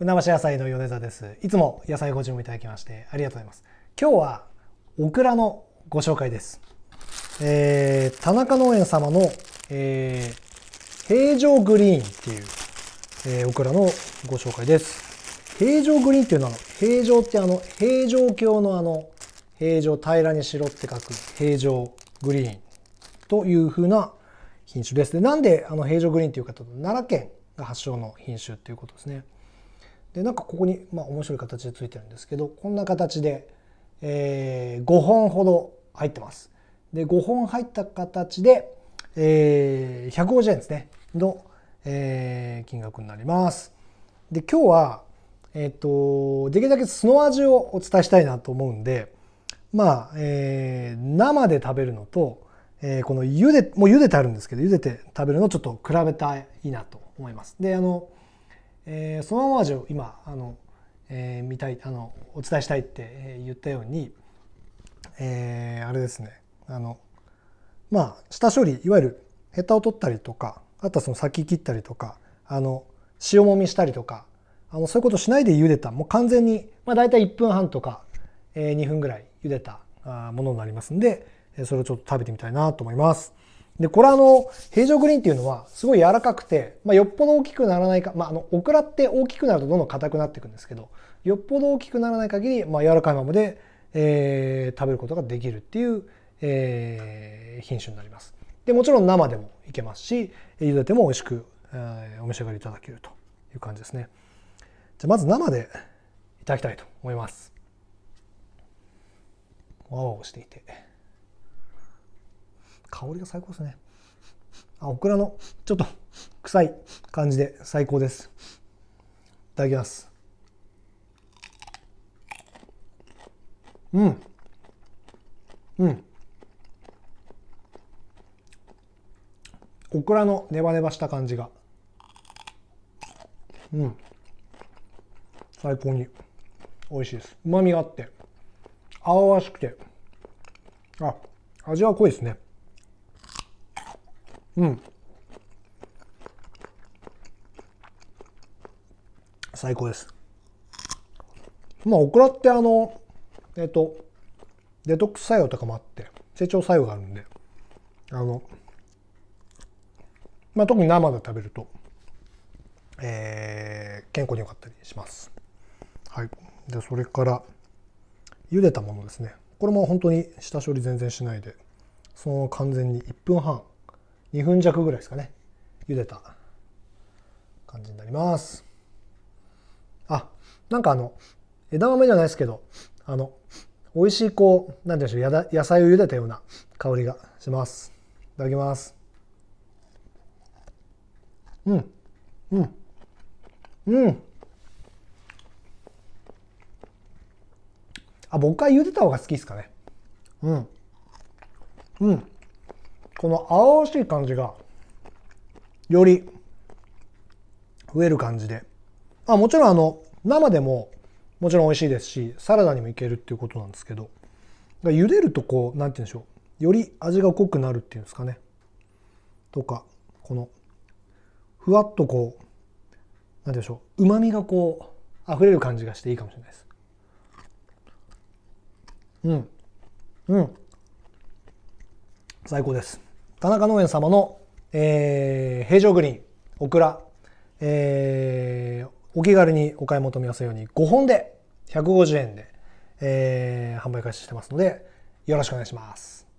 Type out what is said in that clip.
船橋野菜の米沢です。いつも野菜ご注文いただきましてありがとうございます。今日はオクラのご紹介です。えー、田中農園様の、えー、平常グリーンっていう、えー、オクラのご紹介です。平常グリーンっていうのは、平常ってあの、平常鏡のあの、平常平らにしろって書く平常グリーンというふうな品種です。でなんであの平常グリーンっていうかと、奈良県が発祥の品種っていうことですね。でなんかここに、まあ、面白い形でついてるんですけどこんな形で、えー、5本ほど入ってます。で5本入った形で、えー、150円ですねの、えー、金額になります。で今日は、えーと、できるだけ酢の味をお伝えしたいなと思うんでまあ、えー、生で食べるのと、えー、この茹でもう茹でてあるんですけど茹でて食べるのをちょっと比べたいなと思います。であのえー、そのまま味を今あの、えー、見たいあのお伝えしたいって言ったように、えー、あれですねあのまあ下処理いわゆるヘタを取ったりとかあとはその先切ったりとかあの塩もみしたりとかあのそういうことしないで茹でたもう完全に、まあ、大体1分半とか、えー、2分ぐらい茹でたものになりますんでそれをちょっと食べてみたいなと思います。で、これあの、平常グリーンっていうのはすごい柔らかくて、まあ、よっぽど大きくならないか、まあ、あの、オクラって大きくなるとどんどん硬くなっていくんですけど、よっぽど大きくならない限り、まあ、柔らかいままで、えー、食べることができるっていう、えー、品種になります。で、もちろん生でもいけますし、茹でても美味しく、えー、お召し上がりいただけるという感じですね。じゃまず生でいただきたいと思います。泡をしていて。香りが最高ですねあオクラのちょっと臭い感じで最高ですいただきますうんうんオクラのネバネバした感じがうん最高に美味しいですうまみがあって青々しくてあ味は濃いですねうん最高ですまあオクラってあのえっとデトックス作用とかもあって成長作用があるんであのまあ特に生で食べるとえー、健康に良かったりしますはいでそれから茹でたものですねこれも本当に下処理全然しないでその完全に1分半2分弱ぐらいですかね茹でた感じになりますあなんかあの枝豆じゃないですけどあの美味しいこう何て言うんでしょう野菜を茹でたような香りがしますいただきますうんうんうんあ僕は茹でた方が好きですかねうんうんこの青々しい感じがより増える感じで、あ、もちろんあの生でももちろん美味しいですしサラダにもいけるっていうことなんですけど茹でるとこう何て言うんでしょうより味が濃くなるっていうんですかねとかこのふわっとこう何て言うんでしょううまみがこう溢れる感じがしていいかもしれないですうんうん最高です田中農園様の、えー、平常グリーン、オクラ、えー、お気軽にお買い求めやすいように5本で150円で、えー、販売開始してますので、よろしくお願いします。